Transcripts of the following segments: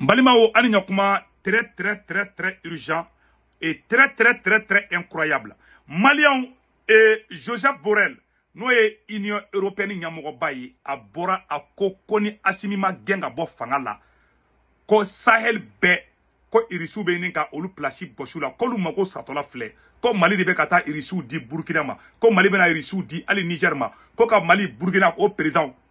Mbalimao balimaw très très très très urgent et très très très très incroyable Malian et joseph borel nous union européenne a bora a ko asimima la ko sahel ko Irisu Beninga, olu la ko mali de Irisu di ko mali di Ali mali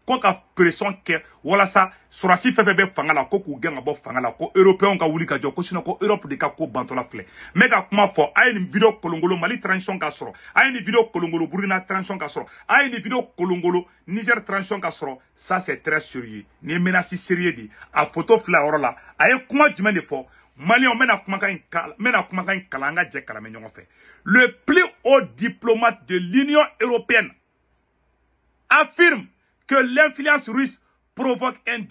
qu'on a pression voilà ça sera si fait bien fanga la ko k'u gɛn ka fanga la ko européen ka wuli ka ko ko Europe de ka ko banto la fle mais ka kuma a une vidéo kolongolo Mali transition ka a une vidéo kolongolo Burkina transition ka a une vidéo kolongolo Niger transition ka ça c'est très sérieux nin menace sérieux de ye a photo filɛ a yɔrɔ la a ye kuma jumɛn de fɔ Malien, mena kumakan mena kala kalanga je kalame menyo fe. Le plus haut diplomate de l'Union européenne affirme que l'influence russe provoque un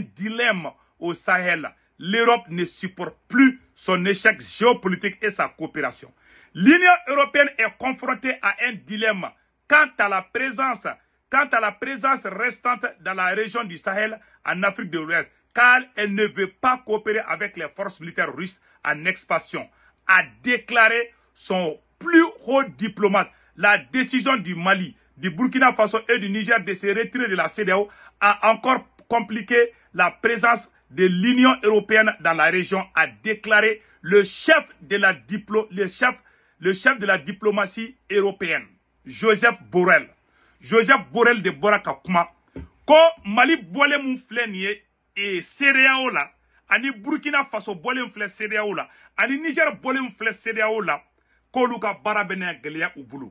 dilemme, au Sahel. L'Europe ne supporte plus son échec géopolitique et sa coopération. L'Union européenne est confrontée à un dilemme quant à la présence, quant à la présence restante dans la région du Sahel en Afrique de l'Ouest, car elle ne veut pas coopérer avec les forces militaires russes en expansion, a déclaré son plus haut diplomate. La décision du Mali du Burkina Faso et du Niger de se retirer de la CDAO a encore compliqué la présence de l'Union européenne dans la région, a déclaré le chef de la, diplomatie européenne, Joseph Borrell. Joseph Borrell de Borakakuma. Quand Mali boile mon et e CDAO là, ani Burkina Faso bolem mon CDAO là, ani Niger Bolem fle CDAO là, koluka Barabene Gelea bɛ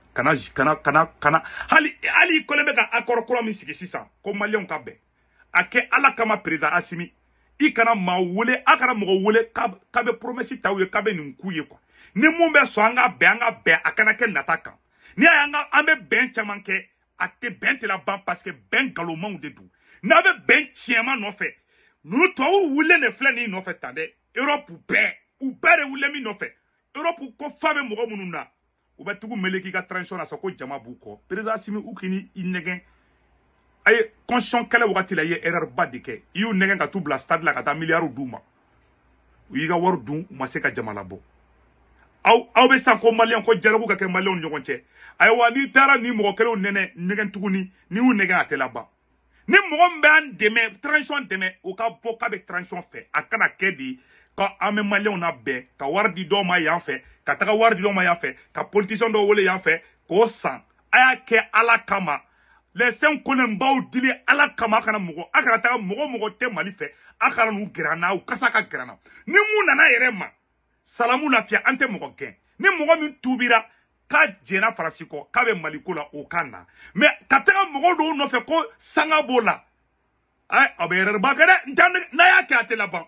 kana kana kana kana hali hali i kɔlen bɛ ka accord kura sigi sisan ko maliyɛnw ka bɛn a ala kama asimi i kana akara wele a kana mɔgɔ wele k'a bɛ promesse t'aw ye k'a bɛ nin ye ni mun bɛ sɔn an ka bɛn an ni a y'an ka an bɛ a tɛ parce que bɛn nkalonmanw de don n'a bɛ bɛn tiɲɛma nɔfɛ ninnu tubabuw wulilen de filɛ nin nɔfɛ europe bɛɛ ou bɛɛ de wulilen no nɔfɛ europe ko fa bɛ mo minnu u bɛ tugu le ka tranchon na sa ko jama b'u ukini président Assimi u k'i i nɛgɛn a la ye erreur ba de y'u nɛgɛn ka tout la ka ta miliyari duma ma u ma se ka jama aw aw bɛ san ko ko ka ni ay n'i taara nin mɔgɔ kelenw nɛnɛ nɛgɛn tuguni n'i y'u a tɛ ni mɔgɔ min b'an dɛmɛ o ka bɔ be tranchon ka an bɛ maliyɛnw na bɛn ka wari di ma ya fɛ ka taga wari di dɔw ma ya fɛ ka politisiyɛn do wele ya fɛ k'o san ayake alakama, ala kama dili ala kama kana mɔgɔ a kana mali akara n'u u kasaka grana. na ni mun ma salamu ni mɔgɔ min tubira k'a jɛnna farasi kɔ k'a bɛ maliko la o ka na mɛ ka taga mɔgɔ ko sanga bola la ayi n'a y'a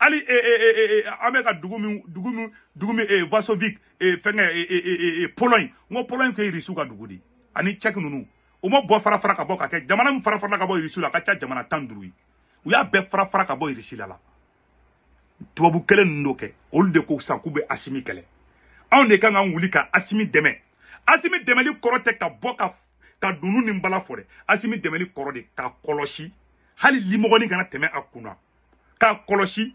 Ali hali e bɛ ka dugu Dugumi Dugumi Dugumi dugu min eh, Vasovic eh, eh, eh Pologne e ko Pologne kun ye irisu ka dugu ani check nunu O mo bo fara fara ka bɔ ka kɛ jamana min fara fara ka bɔ irisu la ka ca jamana tan duuru y'a be fara fara ka bɔ irisu la la tubabu kɛlɛ ninnu dɔ kɛ olu de ko sisan k'u bɛ Asimi de ka ka Asimi dɛmɛ Asimi dɛmɛli kɔrɔ tɛ ka bɔ ka ka dunu ni bala Asimi dɛmɛli kɔrɔ de ka koloshi, hali limogoni kana temen akuna. k'a koloshi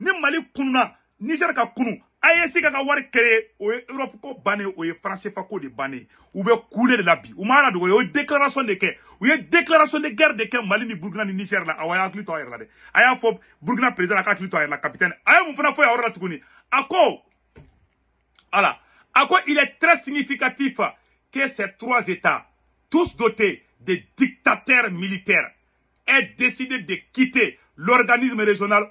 ni mali kununa niger ka kunu AES ka ka wari créé ou Europe ko bané ou ye France de bané ou bɛ couler de la bi Ou ma ou o déclaration de kɛ ou ye déclaration de guerre de kɛ Mali ni Burkina ni Niger la awɔ a la a y'a Burkina président la capitaine a mon fana fo ya yɔrɔ la tuguni a a il est très significatif que ces trois États tous dotés de dictateurs militaires aient décidé de quitter l'organisme régional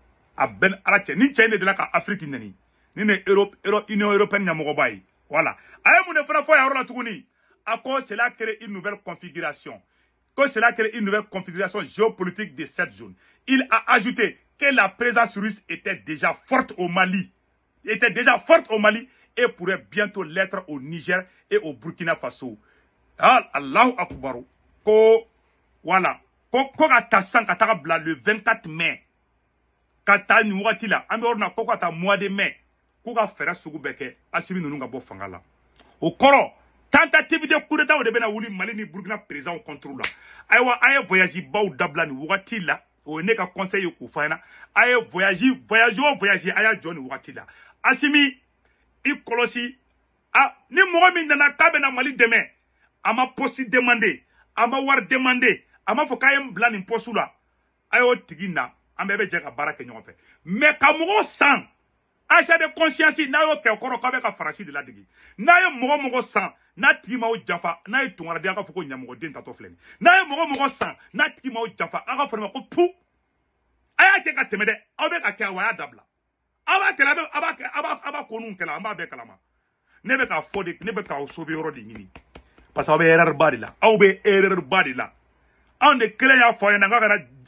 a ben ni ni cɛ de la ka ni ne europe union européenne bay voilà a ye mun a ko cela crée une nouvelle configuration que cela crée une nouvelle configuration géopolitique de cette zone il a ajouté que la présence russe était déjà forte au Mali était déjà forte au Mali et pourrait bientôt l'être au Niger et au Burkina Faso Allahu Akbar ko voilà ko ko le 24 mai Katani taa wagati la an mois de mai ko ka fɛɛrɛ sugu bɛɛ asimi ninnu ka bɔ fanga la o kɔrɔ tentative de coup d'état de bena wuli mali ni burukina président contrôle la ayiwa voyage baw dabila nin wagati la o ye ne ka conseil ye k'u fɔ a ye voyage voyage voyage a y'a jɔ la asimi i kɔlɔsi a ni mɔgɔ min nana k'a na mali dɛmɛ a ma poste demande a ma wari demande, a ma fɔ k'a ye n a y'o an bɛɛ bɛ jɛ ka baara kɛ ɲɔgɔn fɛ mɛ de conscience n'a y'o kɛ o kɔrɔ k'a bɛ farasi de ladigi n'a ye mɔgɔ mɔgɔ san n'a tigi m'aw janfa n'a ye tunkaradiya k'a fɔ ko ɲɛmɔgɔden tatɔ filɛ nin n'a ye mɔgɔ mɔgɔ san n'a tigi m'aw janfa aw ka fɔ ne ma ko pu ka tɛmɛ dɛ ka kɛ a wa a y'a dabila aw b'a kɛlɛ aw aba kɛ aw b'a aw b'a ko ninnu kɛlɛ an b'a bɛɛ kalama Nebe k'a fɔ de ne bɛ k'aw sauver yɔrɔ de ɲini parce que erreur ba la aw bɛ erreur ba la anw de kelen y'a fɔ aw ɲɛna k'a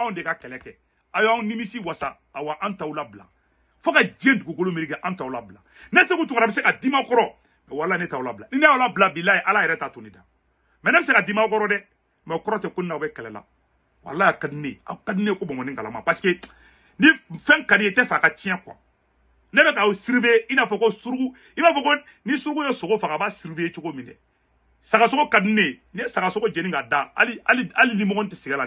On dégage de ka ayon nimisi wasa awa ou la bla. fo ka diɲɛ dugukolo meleke an t'aw labila bla. Nese se ka dima wala ne t'aw bla. ni ne y'aw bila, bilayi ala ereta t'a to se ka dima de, dɛ te o kɔrɔ tɛ la wala a ka ne parce que ni fɛn ka faka ye kwa. fɛ a ka tiɲɛ kuwa ina foko k'aw sirive foko, b'a ni surugu ye b'a ni saka sagasogo Jeninga da Ali ali ali ni mɔgɔ la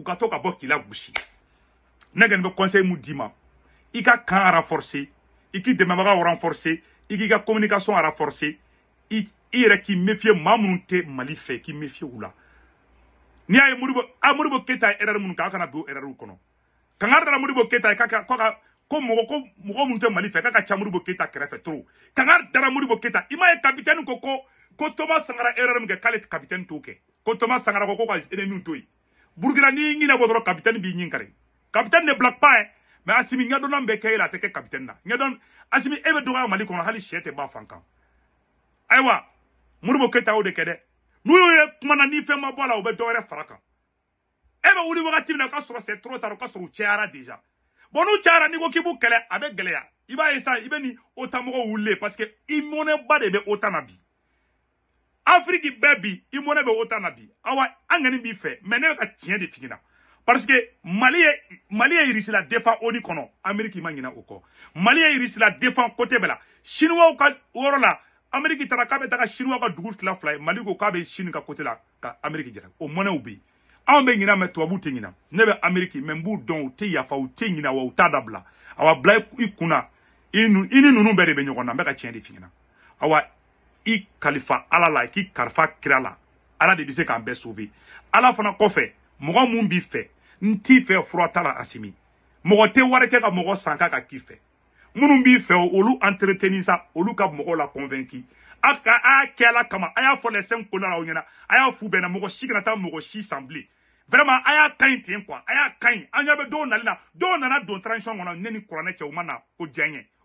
u ka to ka bɔ k'i la gosi ne kɔni conseil mun d'i ma i kan renforcer i k'i dɛmɛbaga renforcer i k'i a communication renforcer i i k'i méfier mamunte minnu mali fɛ k'i méfier u n'i y'a ye moribo a moribo keyita ye erreur minnu kɛ kana don o erreur kɔnɔ kangari dara moribo keyita ye k'a ka k'a ka ko mo ko mɔgɔ minnu tɛ mali fɛ k'a ka ca moribo keyita kɛrɛfɛ trop kangari dara moribo keyita i m'a capitaine ko ko Thomas toma sangara erreur min kɛ k'ale capitaine t'o ko Thomas sangara ko ko ka ennemis to Burkina ni ɲinɛ bɔ dɔrɔn capitaine b'i kare capitaine ne black pas mais Asimi ɲɛdɔnna min bɛ la te capitaine na ɲɛdɔn Asimi ebe bɛ Mali ko hali sɛ tɛ ban fan kan ayiwa Modibo Keyita de kede n'u y'o ye kuma na ni fe ma bola o la do re faraka ebe far'a kan e wuli wagati min na o ka sɔrɔ c'est trop tard ka sɔrɔ u bon n'u n'i ko k'i b'u kɛlɛ a bɛ gɛlɛya i b'a ye sisan i parce que imone ba de be OTAN bi Afrique baby, imonebe i awa angani b'i fɛ ne ka de figina. parce que mali mali la oni kono amérique manina ɲina mali ye irisi la défend côté chinois ka yɔrɔ amérique taara k'a bɛ taga chinois ka dugu la fly. mali ko k'a chinois chine ka côté la ka amérique o mɔnɛw bɛ yen Nebe amérique b'u yafa wa awa blai ikuna, inu, inu ni ninnu bɛɛ de bɛ de awa i kalifa ala la k'i kalifa kira la ala de bɛ se k'an bɛɛ sauver ala fana kɔfɛ mɔgɔ mun b'i fɛ la asimi mɔgɔ tɛ wari kɛ ka mɔgɔ san k'a ka k'i fɛ minnu b'i fɛ olu entretenir sa olu ka mɔgɔw la convainqui a ka a y'a kama aya y'a fɔ les cinq colonnes aw ɲɛna a y'a f'u bɛɛ na mɔgɔ si kana taa mɔgɔ si san vraiment a y'a quoi a y'a ka ɲi an ɲɛ bɛ dɔw nana don transition kɔnɔ ne ni kuranɛ ko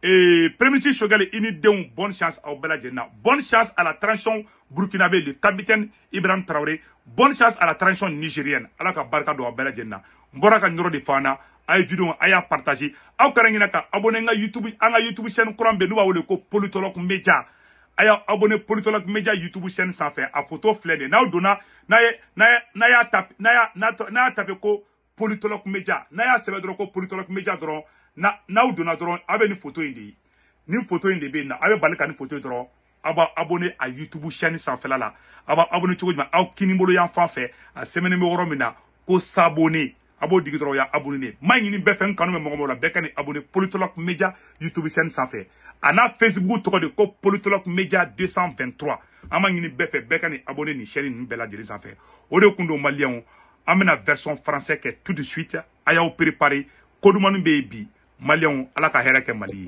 Eh, Premier Premisi Chogale, il nous bonne chance à bɛɛ bonne chance à la transition burkinabé le capitaine Ibrahim Traoré bonne chance à la transition nigérienne Ala ka barika à aw bɛɛ na vous de vous à a' YouTube. abonnez a à aw YouTube. YouTube la YouTube chaîne à la Politologue YouTube chaîne a photo n'a n'a n'a y'a n'a n'a ko n'a y'a na n'aw donna dɔrɔn aw bɛ nin foto in de ye na aw bɛ bali ka nin foto abonné a youtube chaîne sanfɛla la aw abonné kinibolo yan fan fɛ a sɛbɛnni bɛ romina. na ko s'abonner Abo digi y'a abonné m'a ni be fɛ kanu bɛ mɔgɔ la bɛɛ ka politologue media youtube chaîne sans a ana facebook toko de ko politologue media 223 amangini b'a ɲini bɛɛ fɛ bɛɛ ka nin abonné nin chaîne bela bɛɛ lajɛlen sanfɛ o de kun don version français tout de suite a y'aw préparé ko dumanni baby Malion à la carrière Mali.